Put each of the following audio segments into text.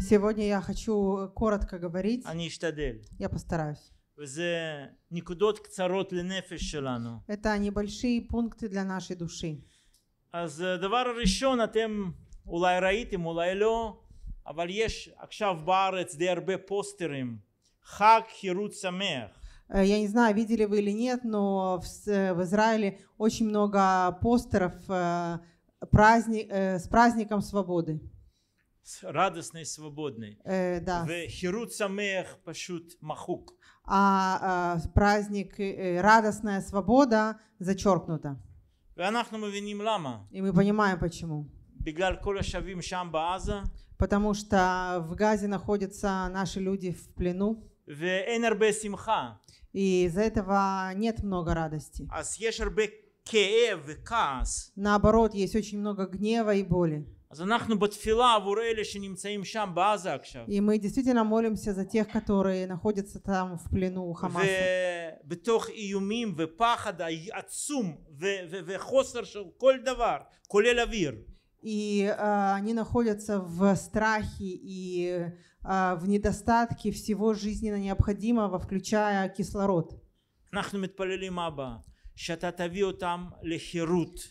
Сегодня я хочу э, коротко говорить. Я постараюсь. וזה נקודות קצרות לנפש שלנו. Это небольшие пункты для нашей души. אז הדבר הראשון אתם אולי ראיתם אולי לא אבל יש עכשיו בארץ די הרבה פוסטרים חג Я не знаю, видели вы или нет, но в, э, в Израиле очень много постеров э, праздник, э, с праздником свободы. С радостной, свободной. Э, да. В хирут самех пашут махук. А э, праздник э, радостная свобода зачеркнута. И мы понимаем почему. Потому что в Газе находятся наши люди в плену. И из-за этого нет много радости. А Наоборот, есть очень много гнева и боли. И мы действительно молимся за тех, которые находятся там в плену у Хамаса. И э, они находятся в страхе и э, в недостатке всего жизненно необходимого, включая кислород.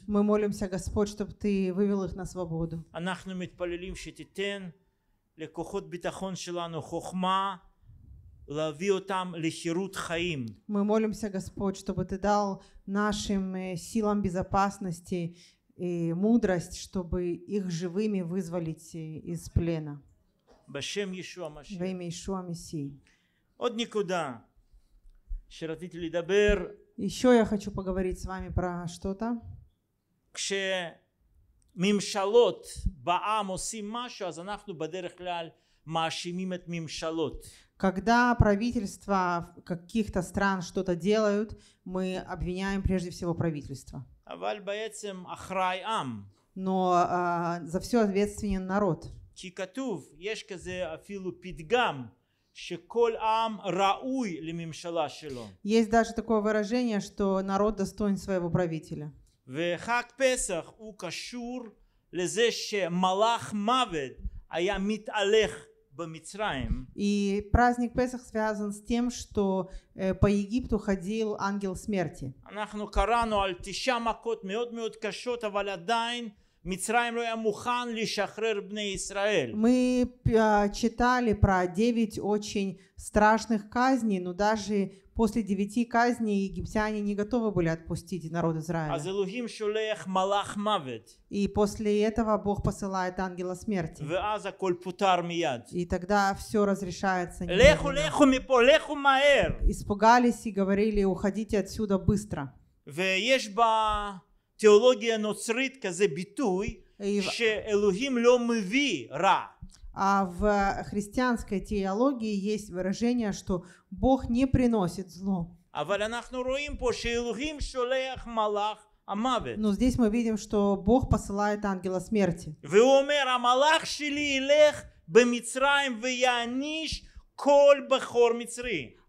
Мы молимся, Господь, чтобы Ты вывел их на свободу. Мы молимся, Господь, чтобы Ты дал нашим э, силам безопасности и мудрость, чтобы их живыми вызволить э, из плена. Во имя Ишуа Мессии. עוד נקודה שרציתי לדבר еще я хочу поговорить с вами про что-то. כשממשלות мимшалот עושים משהו, אז אנחנו בדרך כלל מאשימים את ממשלות. Когда правительства каких-то стран что-то делают, мы обвиняем прежде всего правительство. אבל בעצם אחראי Но uh, за все ответственен народ. כי כתוב, יש כזה אפילו פתגם, שכל עם ראוי לממשלה Есть даже такое выражение, что народ достоин своего правителя. וחג פסח הוא קשור לזה שמלאך מוות היה И праздник Песах связан с тем, что по Египту ходил ангел смерти. אנחנו קראנו על תשע מכות מאוד מאוד קשות, אבל עדיין Мы э, читали про девять очень страшных казней, но даже после девяти казней египтяне не готовы были отпустить народ Израиля. А и после этого Бог посылает ангела смерти. И тогда все разрешается. Леху, леху, мипо, леху, Испугались и говорили, уходите отсюда быстро. Теология נוצרית כזה ביטוי שאלוהים לא מביא רע. А в христианской теологии есть выражение, что Бог не приносит зло. А Но здесь мы видим, что Бог посылает ангела смерти.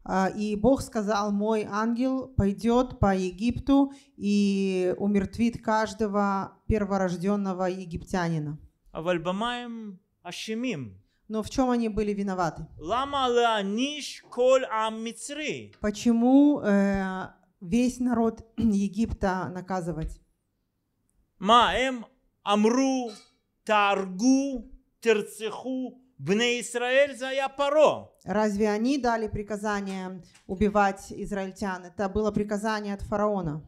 А, и Бог сказал, мой ангел пойдет по Египту и умертвит каждого перворожденного египтянина. А Но в чем они были виноваты? Почему э, весь народ Египта наказывать? Маем амру, таргу, терцеху, Израиль за Разве они дали приказание убивать израильтян? Это было приказание от фараона.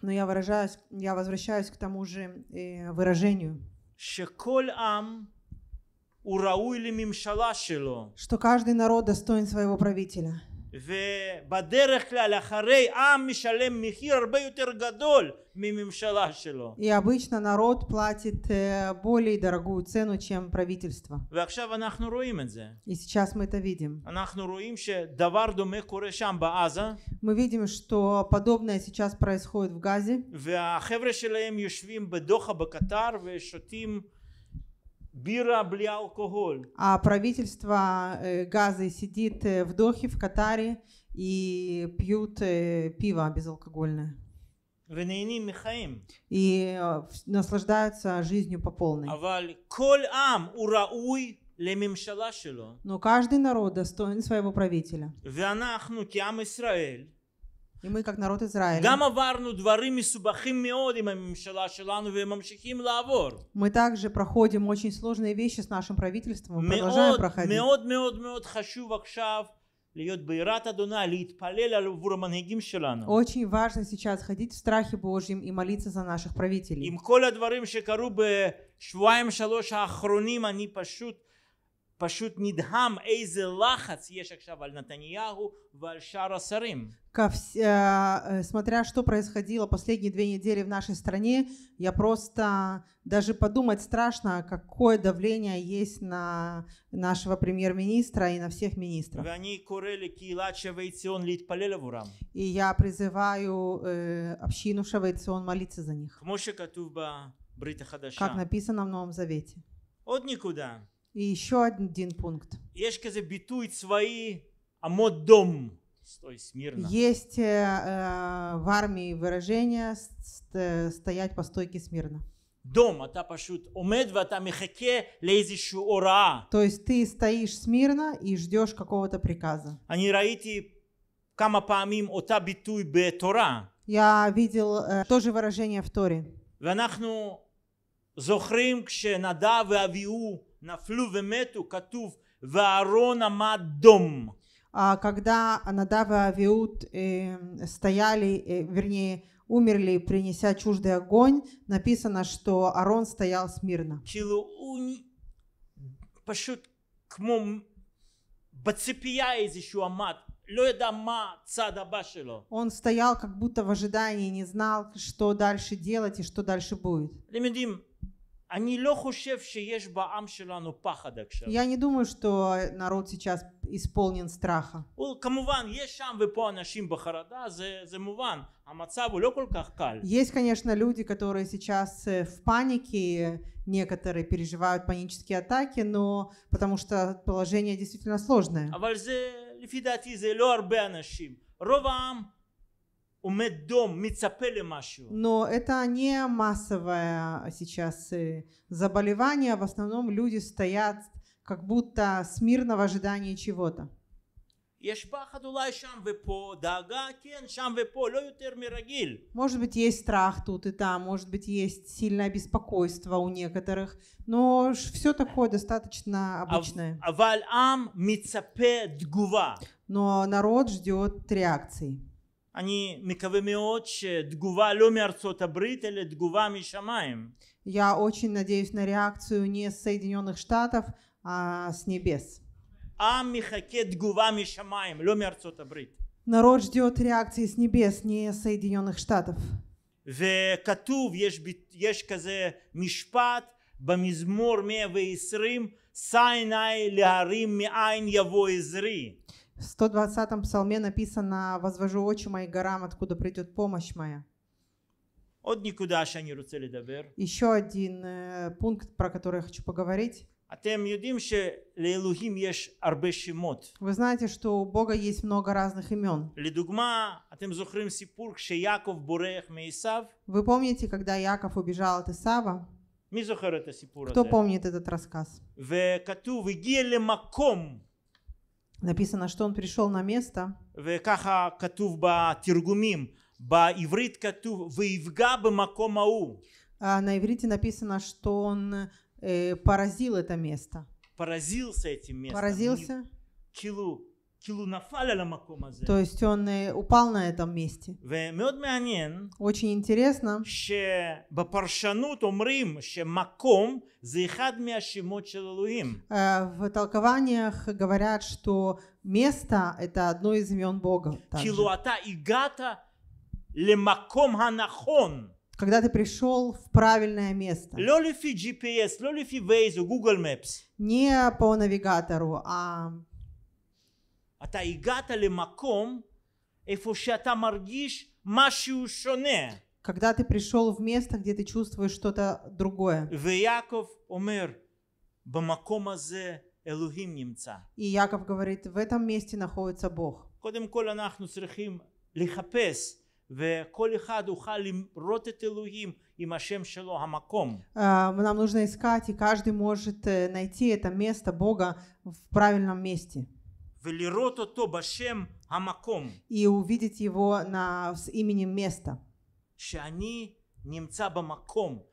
Но я выражаюсь, я возвращаюсь к тому же э, выражению. Что каждый народ достоин своего правителя. ובדרך כלל אחרי עם משלם מחיר הרבה יותר גדול מממשלה שלו. И обычно народ платит более дорогую цену, чем правительство. ועכשיו אנחנו רואים את זה. И сейчас мы это видим. אנחנו רואים שדבר דומה קורה שם בעזה. Мы видим, что подобное сейчас происходит в Газе. והחבר'ה שלהם יושבים בדוחה בקטר ושותים Бира, бля, алкоголь. А правительство э, Газы сидит э, в Дохе, в Катаре и пьют э, пиво безалкогольное. И наслаждаются жизнью по полной. Но каждый народ достоин своего правителя. И мы, как народ Израиля, мы также проходим очень сложные вещи с нашим правительством, мы продолжаем проходить. Очень важно сейчас ходить в страхе Божьем и молиться за наших правителей. עם כל Ко вся, э, э, смотря что происходило последние две недели в нашей стране, я просто даже подумать страшно, какое давление есть на нашего премьер-министра и на всех министров. И я призываю э, общину Шавейцион молиться за них. Как написано в Новом Завете. От никуда. И еще один пункт. Есть כזה ביטוי צבאי, עמוד דום. Стой смирно. Есть э, э в армии выражение стоять по стойке смирно. Дом, אתה פשוט עומד ואתה מחכה лейзишу ора. То есть ты стоишь смирно и ждешь какого-то приказа. Они אני ראיתי כמה פעמים битуй бе тора. Я видел э, то выражение в Торе. ואנחנו זוכרים כשנדב авиу. נפלו ומתו, כתוב, ואהרון עמד דום. Когда Надав и Авиуд э, стояли, э, вернее, умерли, принеся чуждый огонь, написано, что Арон стоял смирно. Он стоял, как будто в ожидании, не знал, что дальше делать и что дальше будет. Я не думаю, что народ сейчас исполнен страха. А Есть, конечно, люди, которые сейчас э, в панике, некоторые переживают панические атаки, но потому что положение действительно сложное. А но это не массовое сейчас э, заболевание. В основном люди стоят как будто с мирного ожидания чего-то. Может быть, есть страх тут и там, может быть, есть сильное беспокойство у некоторых, но все такое достаточно обычное. Но народ ждет реакции. אני מקווה מאוד שתגובה לא מארצות הברית אלא תגובה משמיים. Я очень надеюсь на реакцию не с Соединенных Штатов, а с небес. עם מחכה תגובה משמיים, לא מארצות הברית. Народ ждет реакции с небес, не с Соединенных Штатов. וכתוב, יש, יש כזה משפט במזמור 120, סיני להרים מאין יבוא עזרי. В 120-м псалме написано «Возвожу очи мои горам, откуда придет помощь моя». От никуда не רוצה לדבר. Еще один э, пункт, про который я хочу поговорить. אתם יודעים שלאלוהים יש הרבה שמות. Вы знаете, что у Бога есть много разных имен. לדוגמה, אתם זוכרים סיפור כשיעקב בורח מעשיו? Вы помните, когда Яков убежал от Исава? מי זוכר את הסיפור Кто помнит этот рассказ? וכתוב, הגיע למקום написано, что он пришел на место. А на иврите написано, что он э, поразил это место. Поразился этим местом. Поразился. כאילו, то есть он э, упал на этом месте. Очень интересно, э, в толкованиях говорят, что место — это одно из имен Бога. Также а когда ты пришел в правильное место. Не по навигатору, а אתה הגעת למקום איפה שאתה מרגיש משהו שונה. Когда ты пришел в место, где ты чувствуешь что-то другое. И Яков говорит, в этом месте находится Бог. קודם כל אנחנו צריכים לחפש וכל אחד יוכל לראות את אלוהים Нам нужно искать, и каждый может э, найти это место Бога в правильном месте и увидеть его на, с именем места. немца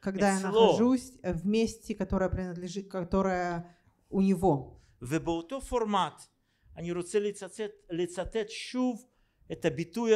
Когда я нахожусь в месте, которое принадлежит, которое у него. ובאותו פורמט אני רוצה לצטט, לצטט שוב את הביטוי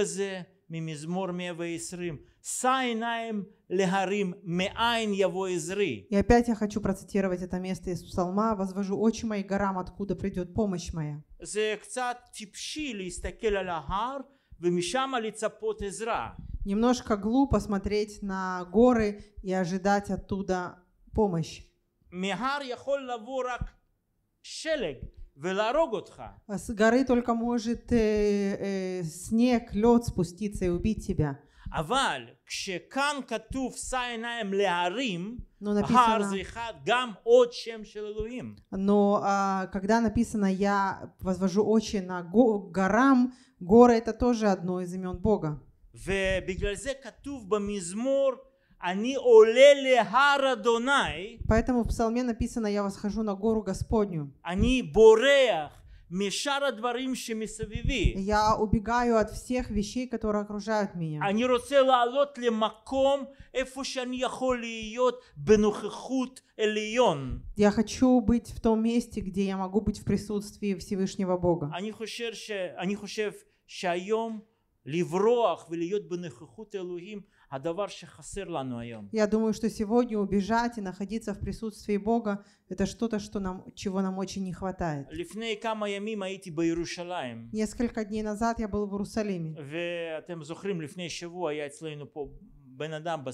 ממזמור 120. Сайнаем легарим меайн его изры. И опять я хочу процитировать это место из псалма. Возвожу очи мои горам, откуда придет помощь моя. Зекцат типшили из להסתכל על ההר ומשם לצפות עזרה. Немножко глупо смотреть на горы и ожидать оттуда помощь. מהר יכול лаворак шелег. С горы только может э, э, снег, лед спуститься и убить тебя. אבל кше кан катув עיניים להרים, הר זה אחד גם עוד שם של Но а, когда написано я возвожу очи на горам, горы это тоже одно из имен Бога. Ве биглазе катув כתוב במזמור они олели להר אדוני. Поэтому в псалме написано «Я восхожу на гору Господню». Они бореях משאר הדברים שמסביבי. Я убегаю от всех вещей, которые окружают меня. אני רוצה לעלות למקום איפה שאני יכול להיות בנוכחות עליון. Я хочу быть в том месте, где я могу быть в присутствии Всевышнего Бога. אני חושב, ש... אני חושב שהיום לברוח ולהיות בנוכחות אלוהים я думаю, что сегодня убежать и находиться в присутствии Бога – это что-то, что нам, чего нам очень не хватает. Несколько дней назад я был в Иерусалиме. בן אדם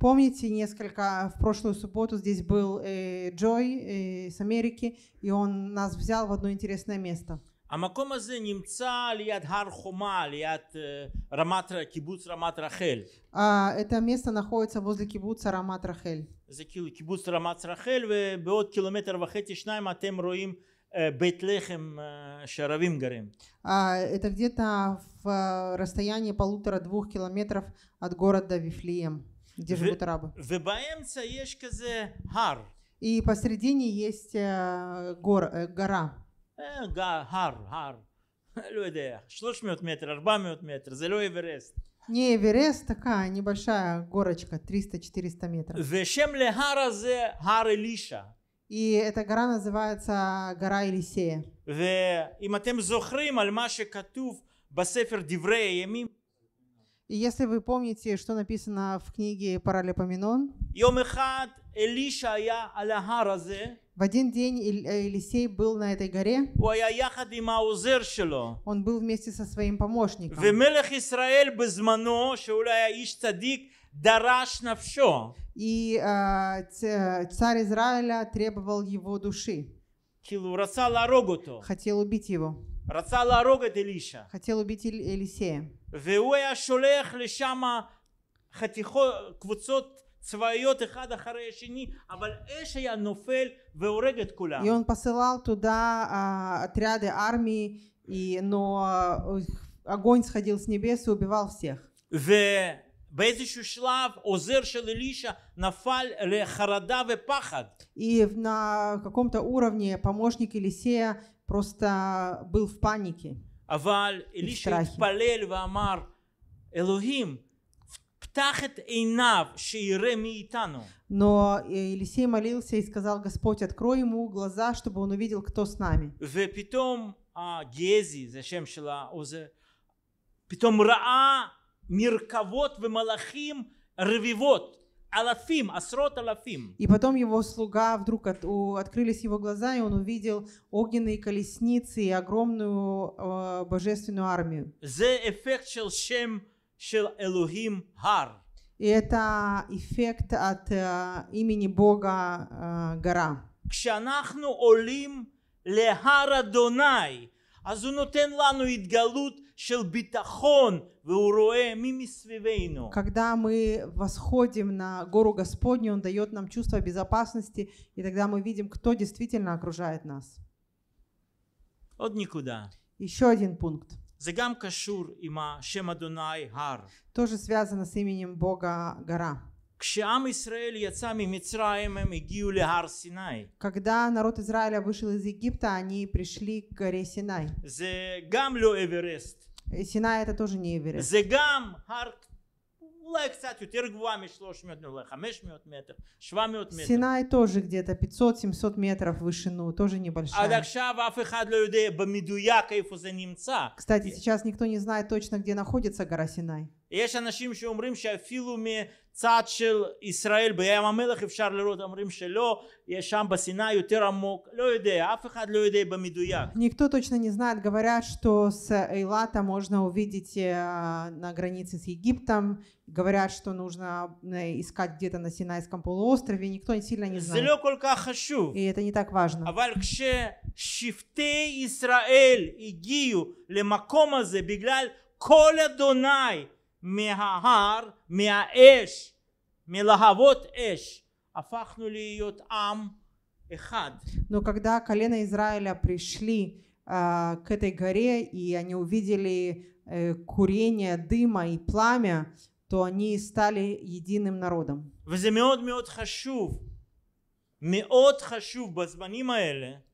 Помните, несколько э, в прошлую субботу здесь был э, Джой э, с Америки, и он нас взял в одно интересное место. המקום а הזה נמצא ליד הר חומה, ליד רמת, קיבוץ רמת רחל. А, это место находится возле кибуца Рамат Рахель. זה קיבוץ רמת רחל, ובעוד קילומטר וחצי, שניים, אתם רואים בית לחם שהערבים גרים. А, это где-то в э, расстоянии полутора-двух километров от города Вифлеем, где живут арабы. ובאמצע יש כזה הר. И посредине есть э, гор, э, гора. גר, הר, הר, לא יודע, 300 מטר, 400 מטר, זה לא אברסט. Не Эверест, такая небольшая горочка, 300-400 метров. ле להר הזה הר אלישע. И эта гора называется гора Елисея. ואם אתם זוכרים על מה שכתוב בספר דברי הימים. И если вы помните, что написано в книге Паралипоменон. יום אחד אלישע היה על ההר הזה. В один день э, Елисей был на этой горе. А Он был вместе со своим помощником. И э, царь Израиля требовал его души. Хотел убить его. Хотел убить Елисея. קבוצות и он посылал туда а, отряды армии, и, но а, огонь сходил с небес и убивал всех. באיזשהו שלב עוזר של אלישע נפל לחרדה ופחד. И на каком-то уровне помощник Елисея просто был в панике. אבל אלישע התפלל ואמר, אלוהים, но э, Елисей молился и сказал, Господь, открой ему глаза, чтобы он увидел, кто с нами. раа ראה в малахим רביבות Алафим, асрот алафим. И потом его слуга вдруг от, у, открылись его глаза, и он увидел огненные колесницы и огромную э, божественную армию. זה אפקט של שם של אלוהים הר. это эффект от э, имени Бога э, гора. כשאנחנו עולים להר אדוני, אז הוא נותן לנו התגלות של ביטחון, והוא רואה מי מסביבנו. Когда мы восходим на гору Господню, Он дает нам чувство безопасности, и тогда мы видим, кто действительно окружает нас. עוד נקודה. Еще один пункт. Тоже связано с именем Бога гора. Когда народ Израиля вышел из Египта, они пришли к горе Синай. Синай это тоже не Эверест. אולי קצת יותר גבוהה מ-300, אולי 500 מטר, 700 מטר. סיני тоже где-то 500-700 метров в вышину, тоже небольшая. עד עכשיו אף אחד לא יודע במדויק איפה זה נמצא. Кстати, сейчас никто не знает точно, где находится гора Синай. יש אנשים שאומרים שאפילו מצד של ישראל בים המלח אפשר לראות, אומרים שלא, יש שם בסיני יותר עמוק, לא יודע, אף אחד לא יודע במדויק. Никто точно не знает, говорят, что с Эйлата можно увидеть на границе с Египтом, говорят, что нужно искать где-то на Синайском полуострове, никто сильно не знает. זה לא כל כך חשוב. И это не так важно. אבל כששבטי ישראל הגיעו למקום הזה בגלל כל אדוני מההר, מהאש, מלהבות אש, הפכנו להיות עם אחד. Но когда колено Израиля пришли э, к этой горе, и они увидели э, курение дыма и пламя, то они стали единым народом. וזה מאוד מאוד חשוב. И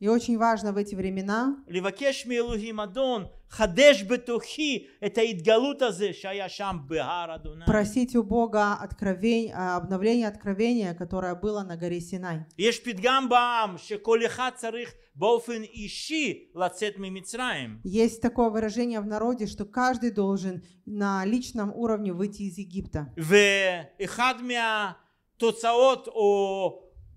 очень важно в эти времена просить у Бога откровень, а, обновление откровения, которое было на горе Синай. Есть такое выражение в народе, что каждый должен на личном уровне выйти из Египта.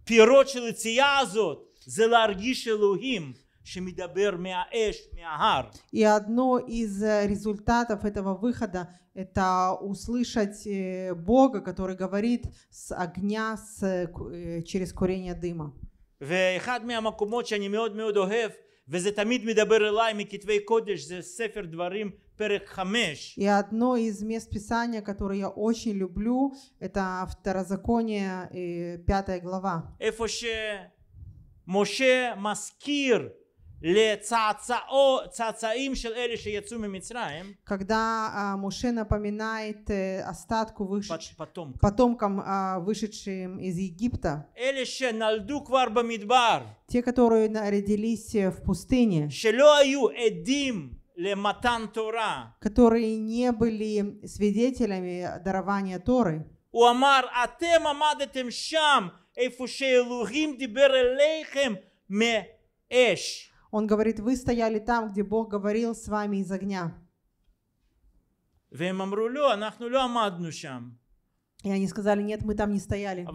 פירות של היציאה הזאת זה להרגיש אלוהים שמדבר מהאש, מההר. И одно из результатов этого выхода это услышать Бога, который говорит с огня с, через курение дыма. ואחד מהמקומות שאני מאוד מאוד אוהב וזה תמיד מדבר אליי מכתבי קודש זה ספר דברים и одно из мест Писания, которое я очень люблю, это Второзаконие, э, пятая глава. איפה שמשה когда а, Моше напоминает э, остатку вышедшим, потомкам а, вышедшим из Египта. те, которые родились э, в пустыне которые не были свидетелями дарования Торы. Эм Он говорит, вы стояли там, где Бог говорил с вами из огня. И они сказали, нет, мы там не стояли. А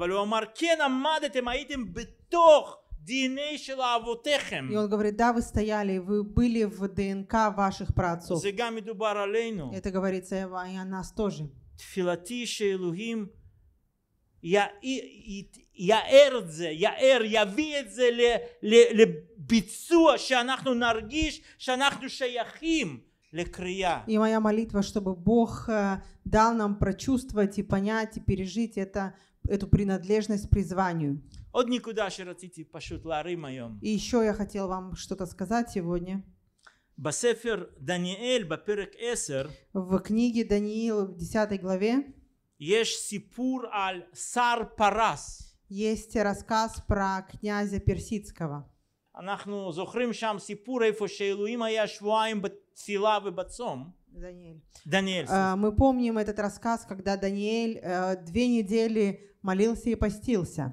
и он говорит, да, вы стояли, вы были в ДНК ваших праотцов. Это говорится «Э, а, и о нас тоже. תפילתי я יאר את זה, יאר, יביא את זה לביצוע, שאנחנו נרגיש שאנחנו שייכים לקריאה. И моя молитва, чтобы Бог э, дал нам прочувствовать и понять и пережить это, эту принадлежность призванию. И еще я хотел вам что-то сказать сегодня. בספר דניאל בפרק 10 в книге Даниил в 10 главе יש сипур על сар парас, есть рассказ про князя персидского אנחנו זוכרים שם סיפור איפה שאלוהים היה שבועיים בתפילה ובצום Даниэль. Даниэль. Uh, мы помним этот рассказ, когда Даниэль uh, две недели молился и постился.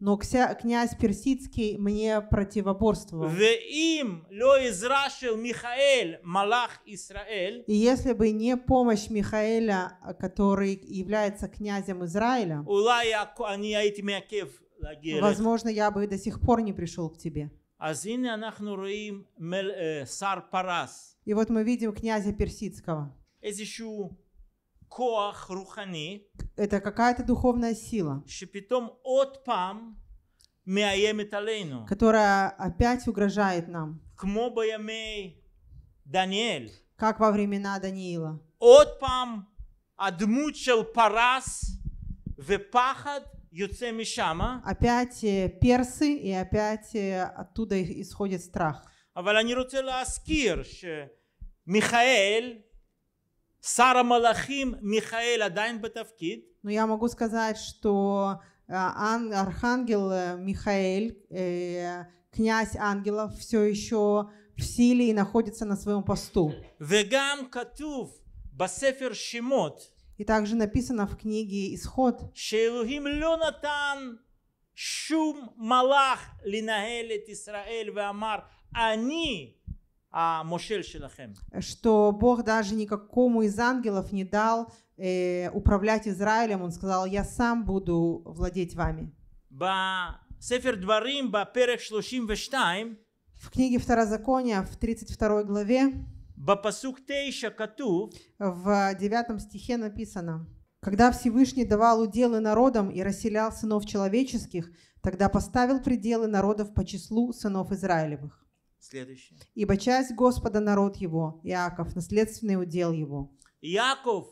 Но князь Персидский мне противоборствовал. И если бы не помощь Михаэля, который является князем Израиля, возможно, я бы до сих пор не пришел к тебе. Э, и вот мы видим князя Персидского. איזשהו כוח רוחני. Это какая-то духовная сила. שפתאום עוד פעם מאיימת עלינו. Которая опять угрожает нам. כמו בימי דניאל. Как во времена Даниила. עוד פעם הדמות של פרס ופחד Опять э, персы и опять э, оттуда исходит страх. אבל אני רוצה להזכיר שמיכאל Сара Малахим Михаэль Адайн Батавкид. Но я могу сказать, что э, архангел э, Михаэль, э, князь ангелов, все еще в силе и находится на своем посту. Вегам Катув Басефер Шимот. И также написано в книге Исход. Шейлухим Леонатан Шум Малах Линаэлет Исраэль Веамар. Они а, что Бог даже никакому из ангелов не дал э, управлять Израилем. Он сказал, я сам буду владеть вами. В книге Второзакония в 32 главе в 9 стихе написано, «Когда Всевышний давал уделы народам и расселял сынов человеческих, тогда поставил пределы народов по числу сынов Израилевых». Следующее. Ибо часть Господа народ его, Иаков, наследственный удел его. Иаков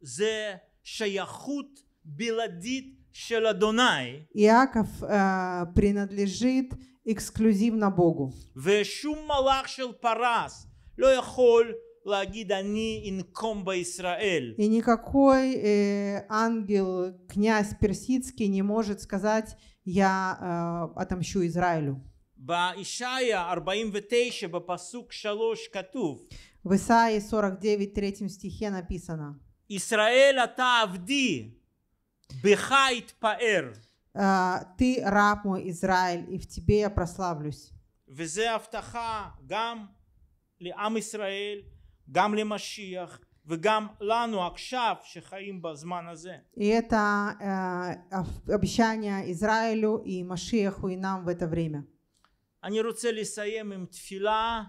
зе шаяхут биладит шеладонай. Иаков э, принадлежит эксклюзивно Богу. ושום מלאך של פרס לא יכול И никакой э, ангел, князь персидский не может сказать я э, отомщу Израилю. בישעיה 49 בפסוק 3 כתוב В Исаии 49 третьем стихе написано Израиль, אתה עבדי, בך אתפאר. Ты раб мой, Израиль, и в тебе я прославлюсь. וזה הבטחה גם לעם ישראל, גם למשיח, וגם לנו עכשיו שחיים בזמן הזה. И это э, обещание Израилю и Машиаху и нам в это время. אני רוצה לסיים עם תפילה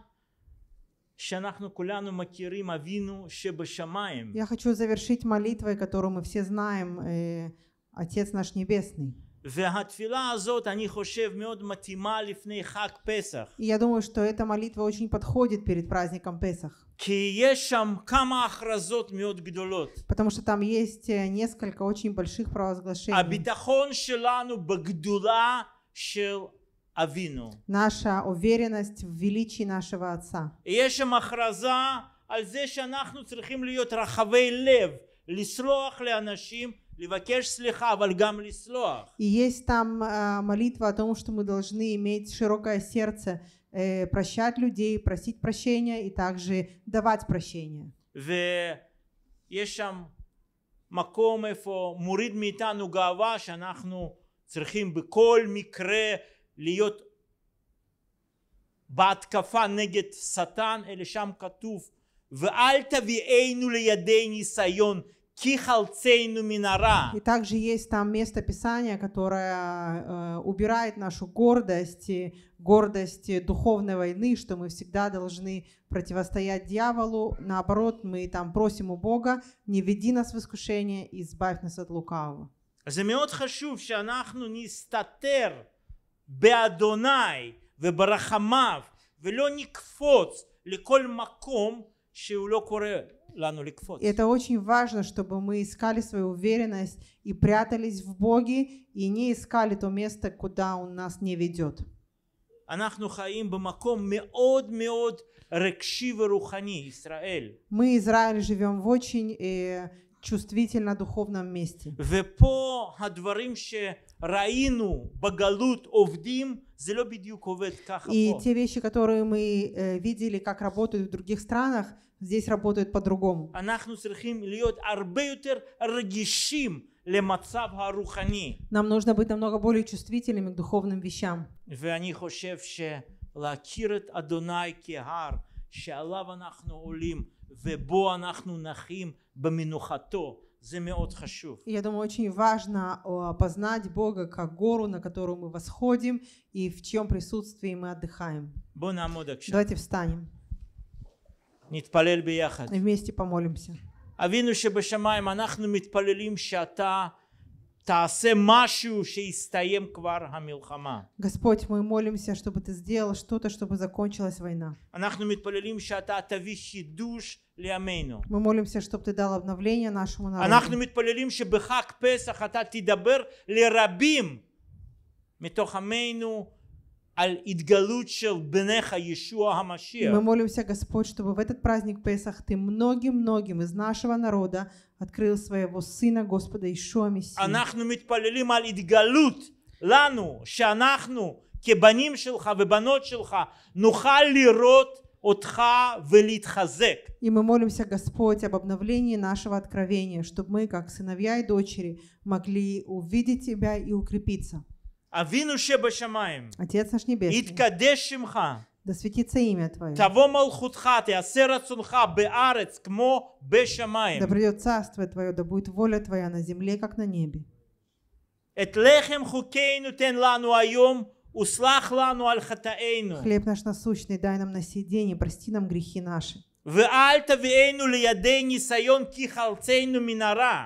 שאנחנו כולנו מכירים אבינו שבשמיים. Я хочу завершить молитвой, которую мы все знаем, э, Отец наш Небесный. והתפילה הזאת אני חושב מאוד מתאימה לפני חג פסח. Я думаю, что эта молитва очень подходит перед праздником Песах. כי יש שם כמה הכרזות מאוד גדולות. Потому что там есть э, несколько очень больших провозглашений. הביטחון שלנו בגדולה של Авину. Наша уверенность в величии нашего Отца. יש שם הכרזה על זה שאנחנו צריכים להיות רחבי לב, לסלוח לאנשים לבקש סליחה אבל גם לסלוח. И есть там э, молитва о том, что мы должны иметь широкое сердце, э, прощать людей, просить прощения и также давать прощение. ויש שם מקום איפה מוריד מאיתנו גאווה שאנחנו צריכים בכל מקרה להיות בהתקפה נגד שטן, אלא שם כתוב ואל תביאנו לידי ניסיון И также есть там место Писания, которое э, убирает нашу гордость, гордость духовной войны, что мы всегда должны противостоять дьяволу. Наоборот, мы там просим у Бога, не веди нас в искушение и избавь нас от лукавого. זה מאוד חשוב שאנחנו נסתתר באדוני וברחמיו ולא נקפוץ לכל מקום שהוא Это очень важно, чтобы мы искали свою уверенность и прятались в Боге и не искали то место, куда Он нас не ведет. Мы, Израиль, живем в очень э, чувствительно духовном месте. ופה הדברים שראינו בגלות עובדים, זה לא בדיוק И те вещи, которые мы э, видели, как работают в других странах, здесь работают по-другому. Нам нужно быть намного более чувствительными к духовным вещам. ואני חושב שלהכיר את אדוני כהר שעליו אנחנו עולים ובו אנחנו נחים במנוחתו זה מאוד חשוב. Я думаю, очень важно э, познать Бога как гору, на которую мы восходим и в чьем присутствии мы отдыхаем. Давайте встанем. נתפלל Вместе помолимся. אבינו שבשמיים אנחנו מתפללים שאתה תעשה משהו Господь, мы молимся, чтобы ты сделал что-то, чтобы закончилась война. אנחנו מתפללים שאתה תביא חידוש мы молимся, чтобы ты дал обновление нашему народу. אנחנו מתפללים שבחג פסח אתה תדבר לרבים מתוך עמנו על התגלות של בניך ישוע המשיח. Мы молимся, Господь, чтобы в этот праздник Песах ты многим-многим из нашего народа открыл своего Сына Господа Ишуа Мессия. אנחנו מתפללים על התגלות לנו, שאנחנו כבנים שלך ובנות שלך נוכל לראות и мы молимся, Господь, об обновлении нашего откровения, чтобы мы, как сыновья и дочери, могли увидеть Тебя и укрепиться. אבינו שבשמיים, יתקדש שמך, да светится имя Твое. Того молхутха, ты рацунха, беарец, кмо бешамаем. Да придет царство Твое, да будет воля Твоя на земле, как на небе. את לחם חוקנו תן לנו היום услах лану аль хатаэйну. Хлеб наш насущный дай нам на сей день и прости нам грехи наши. ואל תביאנו לידי ניסיון כי חלצנו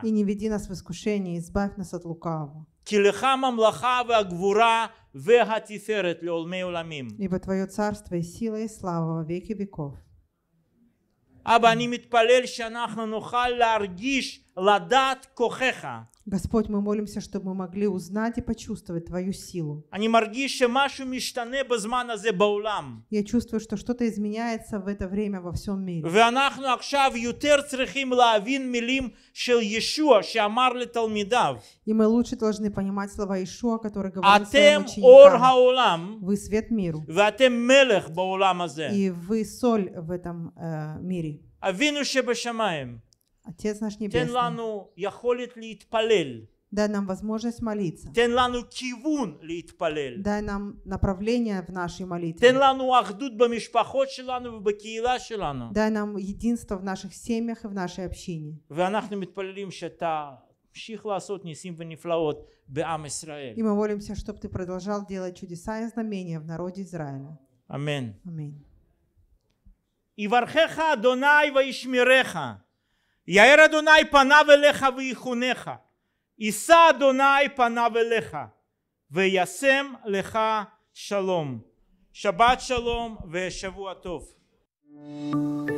И не веди нас в искушение, избавь нас от лукавого. כי לך הממלכה והגבורה Ибо твое царство и сила и слава во веки веков. אבא, אני מתפלל שאנחנו נוכל להרגיש, Ладат כוחך. Господь, мы молимся, чтобы мы могли узнать и почувствовать Твою силу. Я чувствую, что что-то изменяется в это время во всем мире. И мы лучше должны понимать слова Ишуа, который говорит своим ученикам. Вы свет миру. И вы соль в этом э, мире. Отец наш Небесный, תן לנו יכולת להתפלל. дай нам возможность молиться. תן לנו כיוון להתפלל. дай нам направление в нашей молитве. תן לנו אחדות במשפחות שלנו ובקהילה שלנו. дай нам единство в наших семьях и в нашей общине. ואנחנו מתפללים שאתה תמשיך לעשות ניסים ונפלאות בעם ישראל. И мы молимся, чтобы ты продолжал делать чудеса и знамения в народе Израиля. אמן. И вархеха אדוני וישמרך. יאר אדוני פניו אליך ויחונך יישא אדוני פניו אליך וישם לך שלום שבת שלום ושבוע טוב